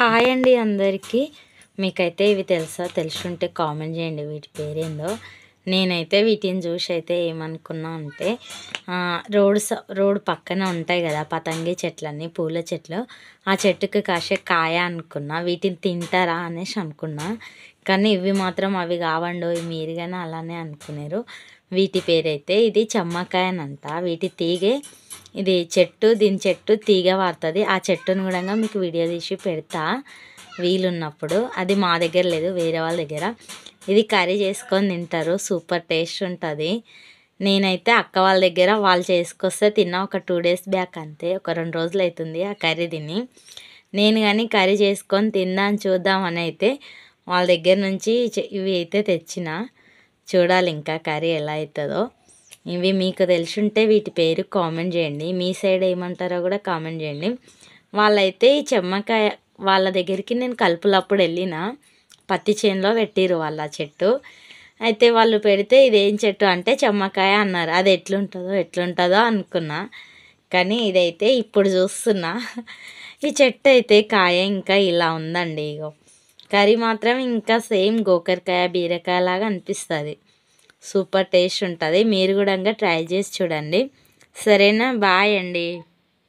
hi అండి అందరికీ మీకైతే ఇవి తెలుసా తెలుసుంటే కామెంట్ చేయండి వీటి పేరేందో నేనైతే వీటిని చూసి అయితే ఏమనుకున్నా అంటే రోడ్ రోడ్ పక్కన ఉంటాయి కదా పతంగి చెట్లన్నీ పూల చెట్లు ఆ చెట్టుకి కాసే కాయ అనుకున్నా వీటిని తింటారా అనేసి అనుకున్నా కానీ ఇవి మాత్రం అవి కావండో కానీ అలానే అనుకున్నారు వీటి పేరైతే ఇది చెమ్మకాయ అని అంట వీటి తీగే ఇది చెట్టు దీని చెట్టు తీగ వారుతుంది ఆ చెట్టును కూడా మీకు వీడియో తీసి పెడతా వీలున్నప్పుడు అది మా దగ్గర లేదు వేరే వాళ్ళ దగ్గర ఇది కర్రీ చేసుకొని తింటారు సూపర్ టేస్ట్ ఉంటుంది నేనైతే అక్క వాళ్ళ దగ్గర వాళ్ళు చేసుకొస్తే తిన్నా ఒక టూ డేస్ బ్యాక్ అంతే ఒక రెండు రోజులు అవుతుంది ఆ కర్రీ తిని నేను కానీ కర్రీ చేసుకొని తిందాం చూద్దామని అయితే వాళ్ళ దగ్గర నుంచి ఇవి అయితే తెచ్చిన చూడాలి ఇంకా కర్రీ ఎలా అవుతుందో ఇవి మీకు తెలిసింటే వీటి పేరు కామెంట్ చేయండి మీ సైడ్ ఏమంటారో కూడా కామెంట్ చేయండి వాళ్ళైతే ఈ చెమ్మకాయ వాళ్ళ దగ్గరికి నేను కలుపులప్పుడు వెళ్ళిన పత్తి చేనులో పెట్టిరు వాళ్ళు ఆ చెట్టు అయితే వాళ్ళు పెడితే ఇదేం చెట్టు అంటే చెమ్మకాయ అన్నారు అది ఎట్లుంటుందో ఎట్లుంటుందో అనుకున్నా కానీ ఇదైతే ఇప్పుడు చూస్తున్నా ఈ చెట్టు అయితే కాయ ఇంకా ఇలా ఉందండి ఇగో కర్రీ మాత్రం ఇంకా సేమ్ గోకరకాయ బీరకాయ లాగా అనిపిస్తుంది సూపర్ టేస్ట్ ఉంటుంది మీరు కూడా ట్రై చేసి చూడండి సరేనా బాయ్ అండి